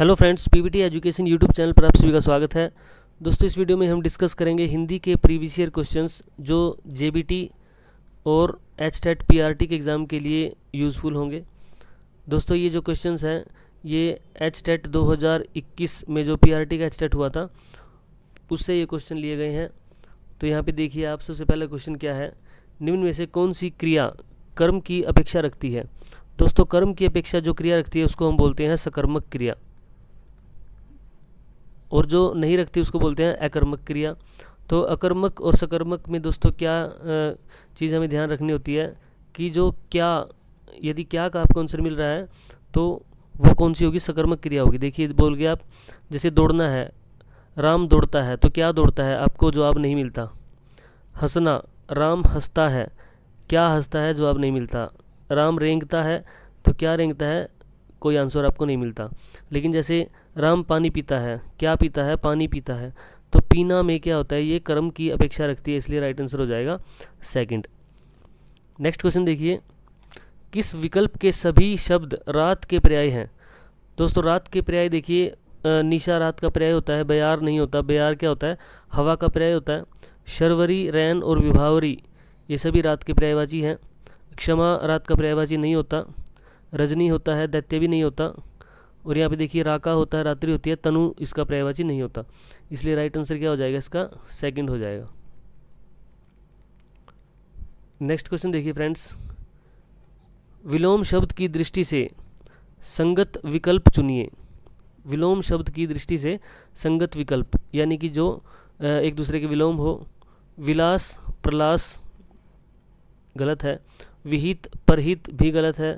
hello friends PBT education YouTube channel पर आप सभी का स्वागत है दोस्तों इस वीडियो में हम डिस्कस करेंगे हिंदी के प्रीवियस ईयर क्वेश्चंस जो जेबीटी और एच टेट पी के एग्ज़ाम के लिए यूज़फुल होंगे दोस्तों ये जो क्वेश्चंस हैं ये एच टेट दो में जो पी का एच टेट हुआ था उससे ये क्वेश्चन लिए गए हैं तो यहाँ पर देखिए आप सबसे पहला क्वेश्चन क्या है निम्न में से कौन सी क्रिया कर्म की अपेक्षा रखती है दोस्तों कर्म की अपेक्षा जो क्रिया रखती है उसको हम बोलते हैं सकर्मक क्रिया और जो नहीं रखती उसको बोलते हैं अकर्मक क्रिया तो अकर्मक और सकर्मक में दोस्तों क्या चीज़ हमें ध्यान रखनी होती है कि जो क्या यदि क्या का आपको आंसर मिल रहा है तो वो कौन सी होगी सकर्मक क्रिया होगी देखिए बोल गए आप जैसे दौड़ना है राम दौड़ता है तो क्या दौड़ता है आपको जवाब नहीं मिलता हंसना राम हंसता है क्या हंसता है जवाब नहीं मिलता राम रेंगता है तो क्या रेंगता है कोई आंसर आपको नहीं मिलता लेकिन जैसे राम पानी पीता है क्या पीता है पानी पीता है तो पीना में क्या होता है ये कर्म की अपेक्षा रखती है इसलिए राइट आंसर हो जाएगा सेकंड नेक्स्ट क्वेश्चन देखिए किस विकल्प के सभी शब्द रात के पर्याय हैं दोस्तों रात के पर्याय देखिए निशा रात का पर्याय होता है बयार नहीं होता बयार क्या होता है हवा का पर्याय होता है शर्वरी रैन और विभावरी ये सभी रात के पर्यायवाची हैं क्षमा रात का पर्यायवाची नहीं होता रजनी होता है दैत्य भी नहीं होता और यहाँ पे देखिए राका होता है रात्रि होती है तनु इसका पर्यायवाची नहीं होता इसलिए राइट आंसर क्या हो जाएगा इसका सेकंड हो जाएगा नेक्स्ट क्वेश्चन देखिए फ्रेंड्स विलोम शब्द की दृष्टि से संगत विकल्प चुनिए विलोम शब्द की दृष्टि से संगत विकल्प यानी कि जो एक दूसरे के विलोम हो विलास प्रलास गलत है विहित परहित भी गलत है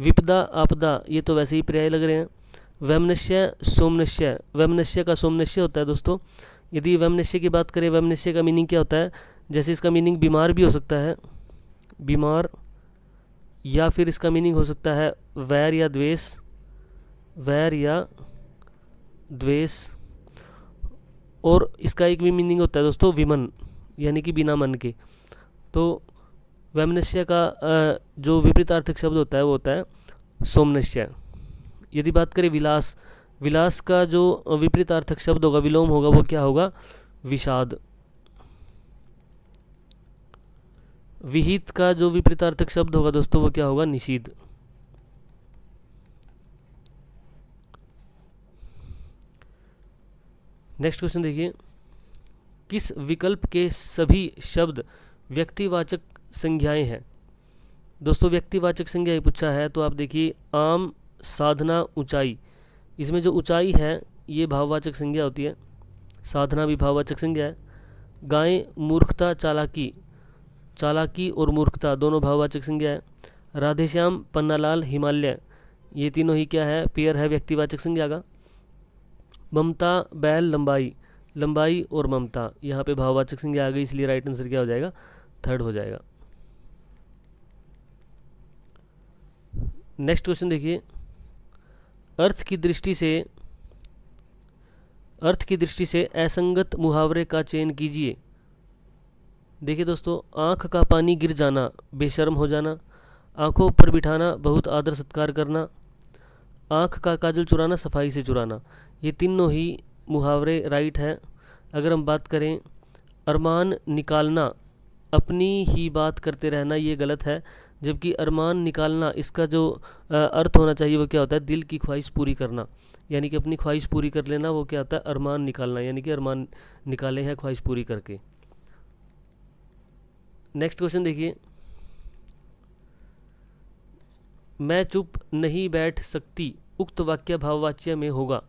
विपदा आपदा ये तो वैसे ही पर्याय लग रहे हैं वैमनस्य सोमनस्य वैमनस्य का सोमनस्य होता है दोस्तों यदि वैमनस्य की बात करें वैमनस्य का मीनिंग क्या होता है जैसे इसका मीनिंग बीमार भी हो सकता है बीमार या फिर इसका मीनिंग हो सकता है वैर या द्वेष वैर या द्वेष और इसका एक भी मीनिंग होता है दोस्तों विमन यानी कि बिना मन के तो वैमनस्य का जो विपरीत आर्थिक शब्द होता है वो होता है सोमनस्य यदि बात करें विलास विलास का जो विपरीत अर्थक शब्द होगा विलोम होगा वो क्या होगा विषाद विहित का जो विपरीत अर्थक शब्द होगा दोस्तों वो क्या होगा निषीद नेक्स्ट क्वेश्चन देखिए किस विकल्प के सभी शब्द व्यक्तिवाचक संज्ञाएं हैं दोस्तों व्यक्तिवाचक संज्ञाएं पूछा है तो आप देखिए आम साधना ऊंचाई इसमें जो ऊंचाई है ये भाववाचक संज्ञा होती है साधना भी भाववाचक संज्ञा है गाय मूर्खता चालाकी चालाकी और मूर्खता दोनों भाववाचक संज्ञा है राधेश्याम पन्नालाल हिमालय ये तीनों ही क्या है पेयर है व्यक्तिवाचक संज्ञा का ममता बैल लंबाई लंबाई और ममता यहाँ पे भाववाचक संज्ञा आ गई इसलिए राइट आंसर क्या हो जाएगा थर्ड हो जाएगा नेक्स्ट क्वेश्चन देखिए अर्थ की दृष्टि से अर्थ की दृष्टि से असंगत मुहावरे का चयन कीजिए देखिए दोस्तों आँख का पानी गिर जाना बेशर्म हो जाना आँखों पर बिठाना बहुत आदर सत्कार करना आँख का काजल चुराना सफाई से चुराना ये तीनों ही मुहावरे राइट हैं अगर हम बात करें अरमान निकालना अपनी ही बात करते रहना ये गलत है जबकि अरमान निकालना इसका जो अर्थ होना चाहिए वो क्या होता है दिल की ख्वाहिश पूरी करना यानी कि अपनी ख्वाहिश पूरी कर लेना वो क्या होता है अरमान निकालना यानी कि अरमान निकाले हैं ख्वाहिश पूरी करके नेक्स्ट क्वेश्चन देखिए मैं चुप नहीं बैठ सकती उक्त वाक्य भाववाच्य में होगा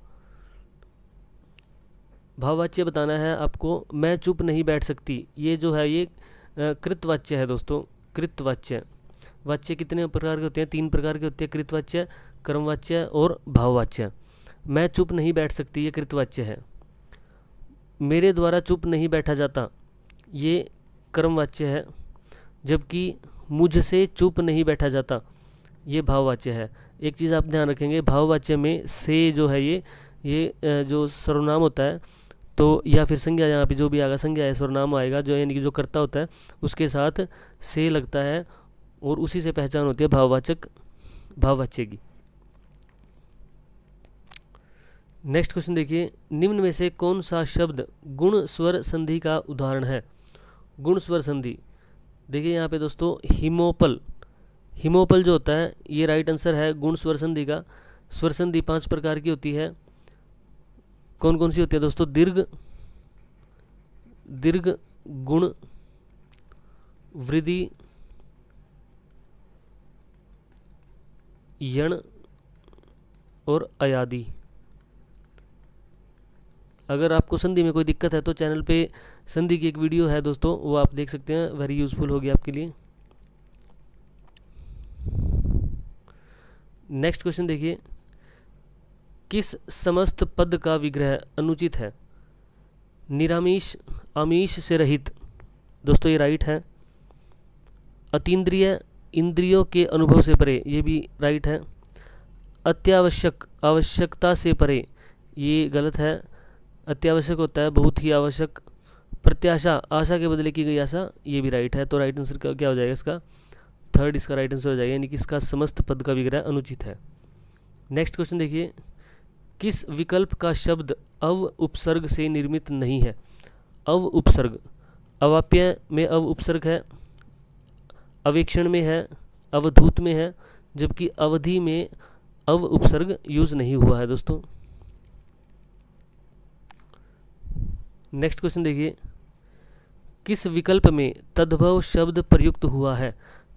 भाववाच्य बताना है आपको मैं चुप नहीं बैठ सकती ये जो है ये कृतवाच्य है दोस्तों कृतवाच्य वाच्य कितने प्रकार के होते हैं तीन प्रकार के होते हैं कृतवाच्य कर्मवाच्य और भाववाच्य मैं चुप नहीं बैठ सकती ये कृतवाच्य है मेरे द्वारा चुप नहीं बैठा जाता ये कर्मवाच्य है जबकि मुझसे चुप नहीं बैठा जाता ये भाववाच्य है एक चीज़ आप ध्यान रखेंगे भाववाच्य में से जो है ये ये जो सर्वनाम होता है तो या फिर संज्ञा यहाँ पे जो भी आएगा संज्ञा ऐसा नाम आएगा जो यानी कि जो करता होता है उसके साथ से लगता है और उसी से पहचान होती है भाववाचक भाववाच्य की नेक्स्ट क्वेश्चन देखिए निम्न में से कौन सा शब्द गुण स्वर संधि का उदाहरण है गुण स्वर संधि देखिए यहाँ पे दोस्तों हिमोपल हिमोपल जो होता है ये राइट आंसर है गुण स्वर संधि का स्वर संधि पाँच प्रकार की होती है कौन कौन सी होती है दोस्तों दीर्घ दीर्घ गुण वृद्धि यण और अयादि अगर आपको संधि में कोई दिक्कत है तो चैनल पे संधि की एक वीडियो है दोस्तों वो आप देख सकते हैं वेरी यूज़फुल होगी आपके लिए नेक्स्ट क्वेश्चन देखिए किस समस्त पद का विग्रह अनुचित है निरामिष आमिष से रहित दोस्तों ये राइट है अतीन्द्रिय इंद्रियों के अनुभव से परे ये भी राइट है अत्यावश्यक आवश्यकता से परे ये गलत है अत्यावश्यक होता है बहुत ही आवश्यक प्रत्याशा आशा के बदले की गई आशा ये भी राइट है तो राइट आंसर क्या हो जाएगा इसका थर्ड इसका राइट आंसर हो जाएगा यानी कि इसका समस्त पद का विग्रह अनुचित है नेक्स्ट क्वेश्चन देखिए किस विकल्प का शब्द अव उपसर्ग से निर्मित नहीं है अव उपसर्ग अवाप्य में अव उपसर्ग है अवेक्षण में है अवधूत में है जबकि अवधि में अव उपसर्ग यूज नहीं हुआ है दोस्तों नेक्स्ट क्वेश्चन देखिए किस विकल्प में तद्भव शब्द प्रयुक्त हुआ है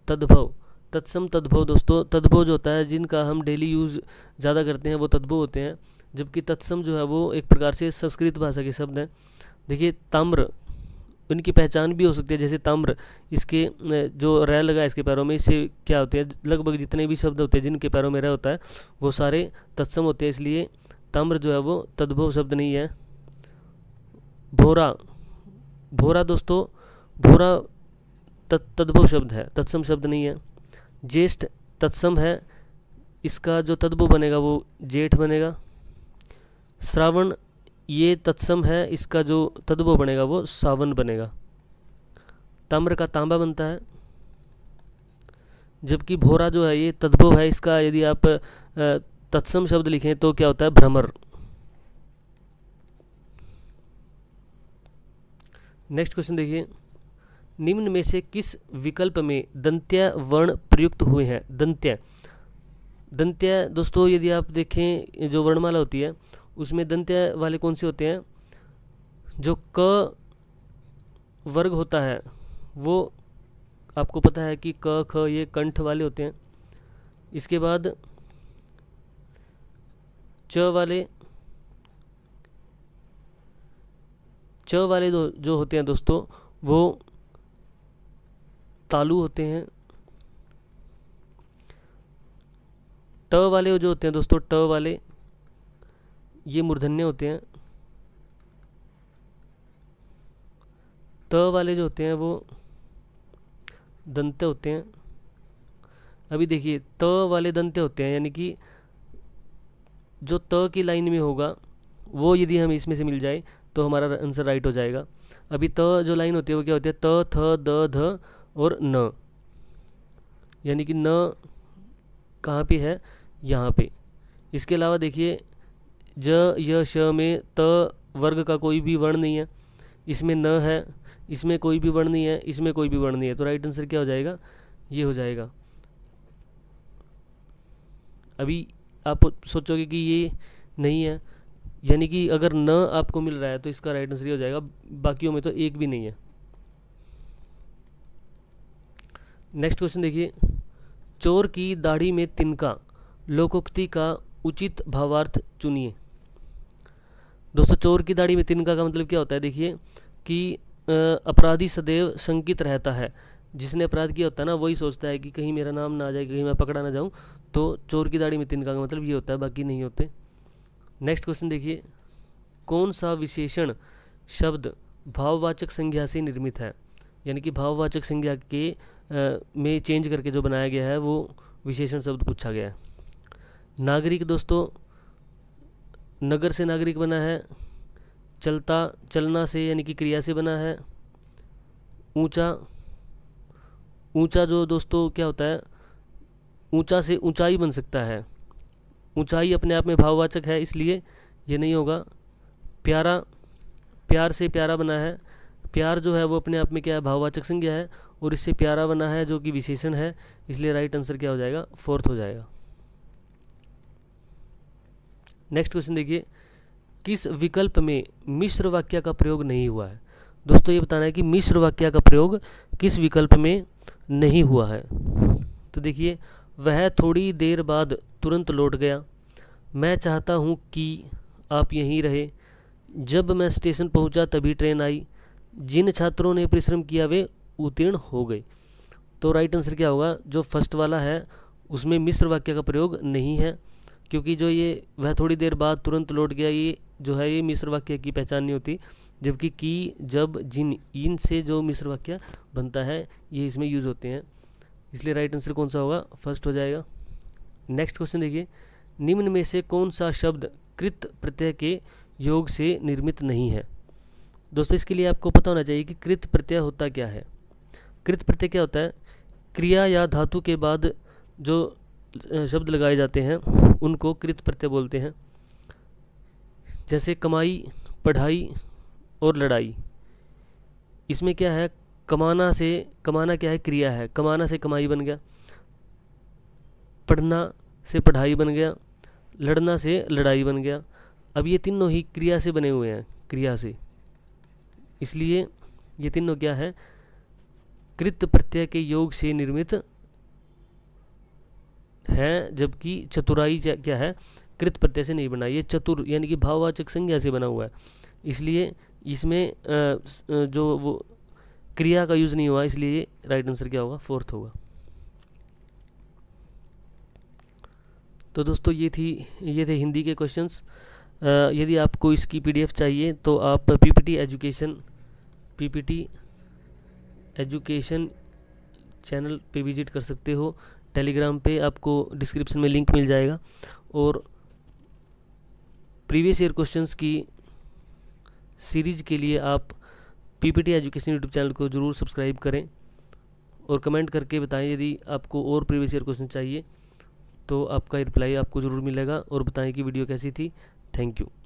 तद्भव तत्सम तद्भव दोस्तों तद्भव जो होता है जिनका हम डेली यूज़ ज़्यादा करते हैं वो तद्भव होते हैं जबकि तत्सम जो है वो एक प्रकार से संस्कृत भाषा के शब्द हैं देखिए ताम्र इनकी पहचान भी हो सकती है जैसे ताम्र इसके जो रह लगा इसके पैरों में इससे क्या होते हैं लगभग जितने भी शब्द होते हैं जिनके पैरों में रह होता है वो सारे तत्सम होते हैं इसलिए ताम्र जो है वो तद्भव शब्द नहीं है भोरा भोरा दोस्तों भोरा तत् तद्भव शब्द है तत्सम शब्द नहीं है ज्येष्ठ तत्सम है इसका जो तद्भव बनेगा वो जेठ बनेगा श्रावण ये तत्सम है इसका जो तद्भव बनेगा वो सावन बनेगा ताम्र का तांबा बनता है जबकि भोरा जो है ये तद्भव है इसका यदि आप तत्सम शब्द लिखें तो क्या होता है भ्रमर नेक्स्ट क्वेश्चन देखिए निम्न में से किस विकल्प में दंत्य वर्ण प्रयुक्त हुए हैं दंत्य दंत्य दोस्तों यदि आप देखें जो वर्णमाला होती है उसमें दंत्य वाले कौन से होते हैं जो क वर्ग होता है वो आपको पता है कि क ख ये कंठ वाले होते हैं इसके बाद च वाले च वाले जो होते हैं दोस्तों वो तालु होते हैं ट वाले जो होते हैं दोस्तों ट वाले ये मूर्धन्य होते हैं त वाले जो होते हैं वो दंत होते हैं अभी देखिए त वाले दंत होते हैं यानी कि जो त की लाइन में होगा वो यदि हम इसमें से मिल जाए तो हमारा आंसर राइट हो जाएगा अभी त जो लाइन होती है वो क्या होती है त थ द ध और न यानी कि न कहाँ पे है यहाँ पे इसके अलावा देखिए ज य श में त वर्ग का कोई भी वर्ण नहीं है इसमें न है इसमें कोई भी वर्ण नहीं है इसमें कोई भी वर्ण नहीं है तो राइट आंसर क्या हो जाएगा ये हो जाएगा अभी आप सोचोगे कि ये नहीं है यानी कि अगर न आपको मिल रहा है तो इसका राइट आंसर ये हो जाएगा बाकियों में तो एक भी नहीं है नेक्स्ट क्वेश्चन देखिए चोर की दाढ़ी में तिनका लोकोक्ति का उचित भावार्थ चुनिए दोस्तों चोर की दाढ़ी में तिनका का मतलब क्या होता है देखिए कि अपराधी सदैव शंकित रहता है जिसने अपराध किया होता है ना वही सोचता है कि कहीं मेरा नाम ना आ जाए कहीं मैं पकड़ा ना जाऊँ तो चोर की दाढ़ी में तिनका का मतलब ये होता है बाकी नहीं होते नेक्स्ट क्वेश्चन देखिए कौन सा विशेषण शब्द भाववाचक संज्ञा से निर्मित है यानी कि भाववाचक संज्ञा के आ, में चेंज करके जो बनाया गया है वो विशेषण शब्द पूछा गया है नागरिक दोस्तों नगर से नागरिक बना है चलता चलना से यानी कि क्रिया से बना है ऊंचा ऊंचा जो दोस्तों क्या होता है ऊंचा से ऊंचाई बन सकता है ऊंचाई अपने आप में भाववाचक है इसलिए ये नहीं होगा प्यारा प्यार से प्यारा बना है प्यार जो है वो अपने आप में क्या है भाववाचक संज्ञा है और इससे प्यारा बना है जो कि विशेषण है इसलिए राइट आंसर क्या हो जाएगा फोर्थ हो जाएगा नेक्स्ट क्वेश्चन देखिए किस विकल्प में मिश्र वाक्य का प्रयोग नहीं हुआ है दोस्तों ये बताना है कि मिश्र वाक्य का प्रयोग किस विकल्प में नहीं हुआ है तो देखिए वह थोड़ी देर बाद तुरंत लौट गया मैं चाहता हूँ कि आप यहीं रहे जब मैं स्टेशन पहुँचा तभी ट्रेन आई जिन छात्रों ने परिश्रम किया वे उत्तीर्ण हो गए तो राइट आंसर क्या होगा जो फर्स्ट वाला है उसमें मिश्र वाक्य का प्रयोग नहीं है क्योंकि जो ये वह थोड़ी देर बाद तुरंत लौट गया ये जो है ये मिस्र वाक्य की पहचान नहीं होती जबकि की जब जिन इन से जो मिस्र वाक्य बनता है ये इसमें यूज़ होते हैं इसलिए राइट आंसर कौन सा होगा फर्स्ट हो जाएगा नेक्स्ट क्वेश्चन देखिए निम्न में से कौन सा शब्द कृत प्रत्यय के योग से निर्मित नहीं है दोस्तों इसके लिए आपको पता होना चाहिए कि कृत प्रत्यय होता क्या है कृत प्रत्यय क्या होता है क्रिया या धातु के बाद जो शब्द लगाए जाते हैं उनको कृत प्रत्यय बोलते हैं जैसे कमाई पढ़ाई और लड़ाई इसमें क्या है कमाना से कमाना क्या है क्रिया है कमाना से कमाई बन गया पढ़ना से पढ़ाई बन गया लड़ना से लड़ाई बन गया अब ये तीनों ही क्रिया से बने हुए हैं क्रिया से इसलिए ये तीनों क्या है कृत प्रत्यय के योग से निर्मित है जबकि चतुराई क्या है कृत प्रत्यय से नहीं बना ये चतुर यानी कि भाववाचक संज्ञा से बना हुआ है इसलिए इसमें जो वो क्रिया का यूज़ नहीं हुआ इसलिए राइट आंसर क्या होगा फोर्थ होगा तो दोस्तों ये थी ये थे हिंदी के क्वेश्चंस यदि आपको इसकी पीडीएफ चाहिए तो आप PPT education PPT education channel पे विजिट कर सकते हो टेलीग्राम पे आपको डिस्क्रिप्शन में लिंक मिल जाएगा और प्रीवियस ईयर क्वेश्चंस की सीरीज़ के लिए आप पीपीटी एजुकेशन यूट्यूब चैनल को ज़रूर सब्सक्राइब करें और कमेंट करके बताएं यदि आपको और प्रीवियस ईयर क्वेश्चन चाहिए तो आपका रिप्लाई आपको ज़रूर मिलेगा और बताएं कि वीडियो कैसी थी थैंक यू